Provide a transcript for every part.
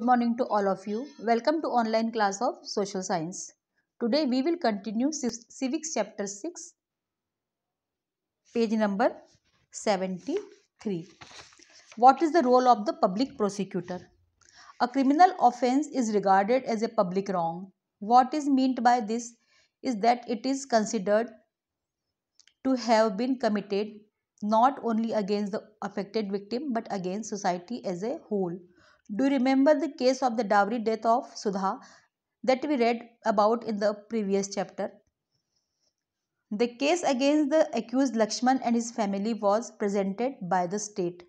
Good morning to all of you. Welcome to online class of social science. Today we will continue civics chapter 6 page number 73. What is the role of the public prosecutor? A criminal offense is regarded as a public wrong. What is meant by this is that it is considered to have been committed not only against the affected victim but against society as a whole. Do you remember the case of the dowry death of Sudha that we read about in the previous chapter? The case against the accused Lakshman and his family was presented by the state.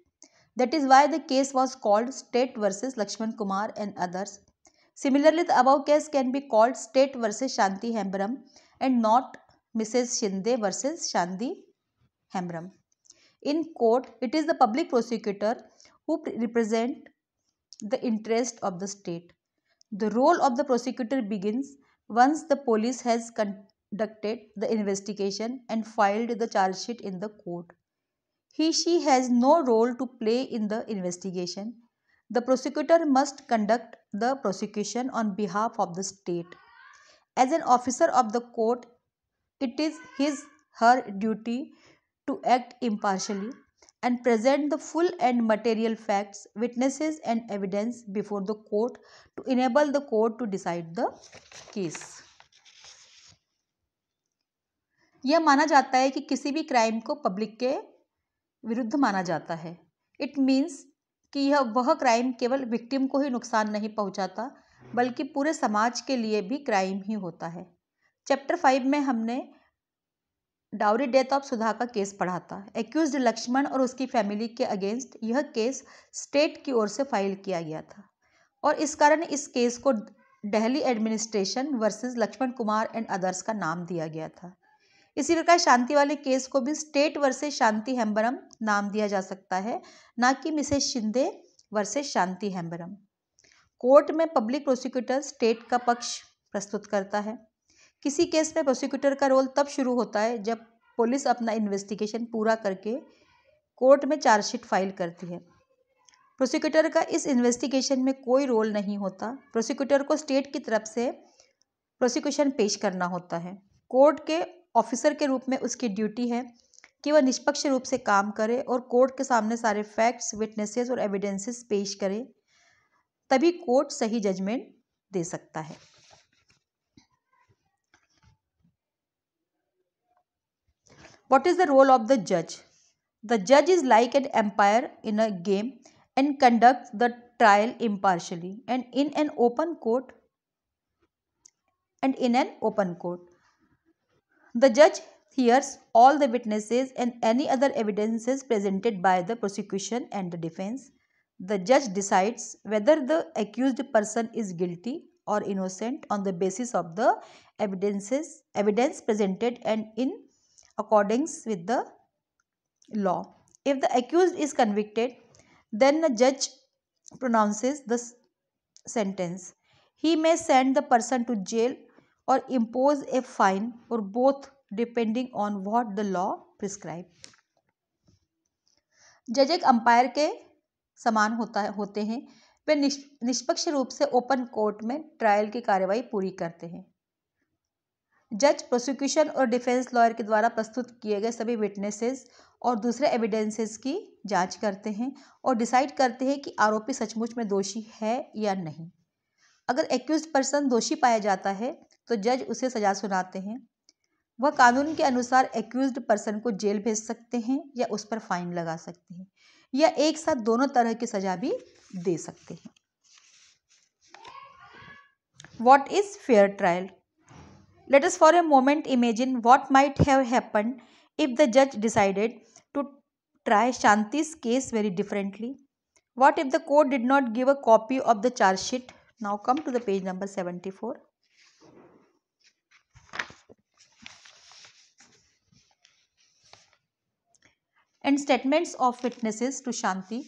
That is why the case was called State versus Lakshman Kumar and others. Similarly, the above case can be called State versus Shanti Hembram and not Mrs. Shinde versus Shanti Hembram. In court, it is the public prosecutor who represent the interest of the state. The role of the prosecutor begins once the police has conducted the investigation and filed the charge sheet in the court. He she has no role to play in the investigation. The prosecutor must conduct the prosecution on behalf of the state. As an officer of the court, it is his her duty to act impartially and present the full and material facts, witnesses and evidence before the court to enable the court to decide the case. यह माना जाता है कि किसी भी crime को public के विरुद्ध माना जाता है इट मीन्स कि यह वह क्राइम केवल विक्टिम को ही नुकसान नहीं पहुंचाता बल्कि पूरे समाज के लिए भी क्राइम ही होता है चैप्टर फाइव में हमने डाउरी डेथ ऑफ सुधा का केस पढ़ा था एक्यूज लक्ष्मण और उसकी फैमिली के अगेंस्ट यह केस स्टेट की ओर से फाइल किया गया था और इस कारण इस केस को Delhi administration versus Lakshman Kumar and others का नाम दिया गया था इसी प्रकार शांति वाले केस को भी स्टेट वर्सेस शांति हेम्बरम नाम दिया जा सकता है ना कि Mrs Shinde versus Shanti Hembram court में पब्लिक प्रोसिक्यूटर स्टेट का पक्ष प्रस्तुत करता है किसी केस में प्रोसिक्यूटर का रोल तब शुरू होता है जब पुलिस अपना इन्वेस्टिगेशन पूरा करके कोर्ट में चार्जशीट फाइल करती है प्रोसिक्यूटर का इस इन्वेस्टिगेशन में कोई रोल नहीं होता प्रोसिक्यूटर को स्टेट की तरफ से प्रोसिक्यूशन पेश करना होता है कोर्ट के ऑफिसर के रूप में उसकी ड्यूटी है कि वह निष्पक्ष रूप से काम करे और कोर्ट के सामने सारे फैक्ट्स विटनेसेस और एविडेंसेस पेश करे तभी कोर्ट सही जजमेंट दे सकता है What is the role of the judge? The judge is like an umpire in a game and conducts the trial impartially and in an open court and in an open court. The judge hears all the witnesses and any other evidences presented by the prosecution and the defense. The judge decides whether the accused person is guilty or innocent on the basis of the evidences evidence presented and in accordance with the law. If the accused is convicted, then the judge pronounces the sentence. He may send the person to jail or impose a fine or both depending on what the law prescribe. जज एक umpire के समान होता है होते हैं वे निष्पक्ष रूप से ओपन कोर्ट में ट्रायल की कार्यवाही पूरी करते हैं जज प्रोसिक्यूशन और डिफेंस लॉयर के द्वारा प्रस्तुत किए गए सभी विटनेसेस और दूसरे एविडेंसेस की जांच करते हैं और डिसाइड करते हैं कि आरोपी सचमुच में दोषी है या नहीं अगर एक्यूज पर्सन दोषी पाया जाता है तो जज उसे सजा सुनाते हैं वह कानून के अनुसार एक्यूज पर्सन को जेल भेज सकते हैं या उस पर फाइन लगा सकते हैं या एक साथ दोनों तरह की सजा भी दे सकते हैं what is fair trial Let us for a moment imagine what might have happened if the judge decided to try Shanti's case very differently. What if the court did not give a copy of the charge sheet? Now come to the page number 74. And statements of witnesses to Shanti.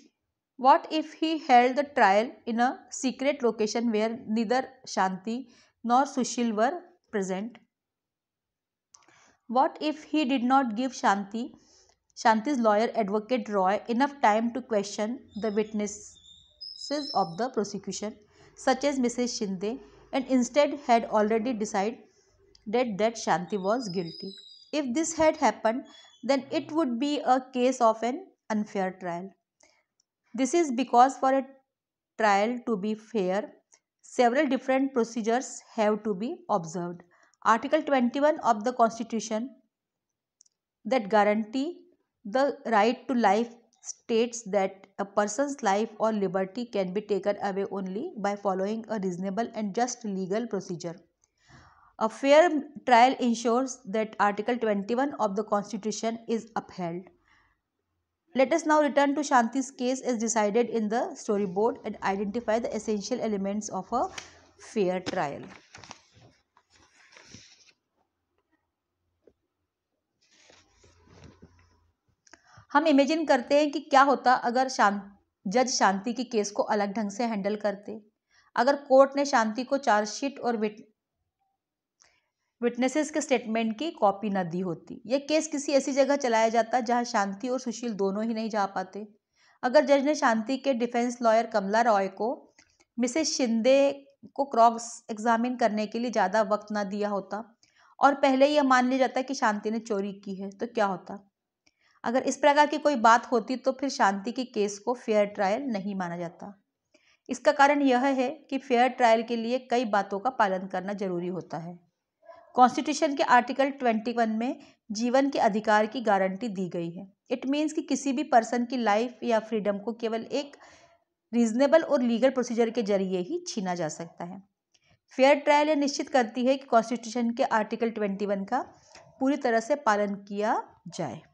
What if he held the trial in a secret location where neither Shanti nor Sushil were present? What if he did not give Shanti, Shanti's lawyer advocate Roy, enough time to question the witnesses of the prosecution, such as Mrs. Shinde, and instead had already decided that Shanti was guilty? If this had happened, then it would be a case of an unfair trial. This is because for a trial to be fair, several different procedures have to be observed. Article 21 of the Constitution that guarantee the right to life states that a person's life or liberty can be taken away only by following a reasonable and just legal procedure. A fair trial ensures that Article 21 of the Constitution is upheld. Let us now return to Shanti's case as decided in the storyboard and identify the essential elements of a fair trial. हम imagine करते हैं कि क्या होता अगर शां जज शांति के केस को अलग ढंग से हैंडल करते अगर कोर्ट ने शांति को चार्जशीट और विटनेसेस के स्टेटमेंट की कॉपी न दी होती यह केस किसी ऐसी जगह चलाया जाता जहां शांति और सुशील दोनों ही नहीं जा पाते अगर जज ने शांति के डिफेंस लॉयर कमला रॉय को मिसेस शिंदे को क्रॉस एग्जामिन करने के लिए ज़्यादा वक्त ना दिया होता और पहले यह मान लिया जाता कि शांति ने चोरी की है तो क्या होता अगर इस प्रकार की कोई बात होती तो फिर शांति के केस को फेयर ट्रायल नहीं माना जाता इसका कारण यह है कि फेयर ट्रायल के लिए कई बातों का पालन करना जरूरी होता है कॉन्स्टिट्यूशन के आर्टिकल 21 में जीवन के अधिकार की गारंटी दी गई है इट मीन्स कि किसी भी पर्सन की लाइफ या फ्रीडम को केवल एक रीजनेबल और लीगल प्रोसीजर के जरिए ही छीना जा सकता है फेयर ट्रायल यह निश्चित करती है कि कॉन्स्टिट्यूशन के आर्टिकल 21 का पूरी तरह से पालन किया जाए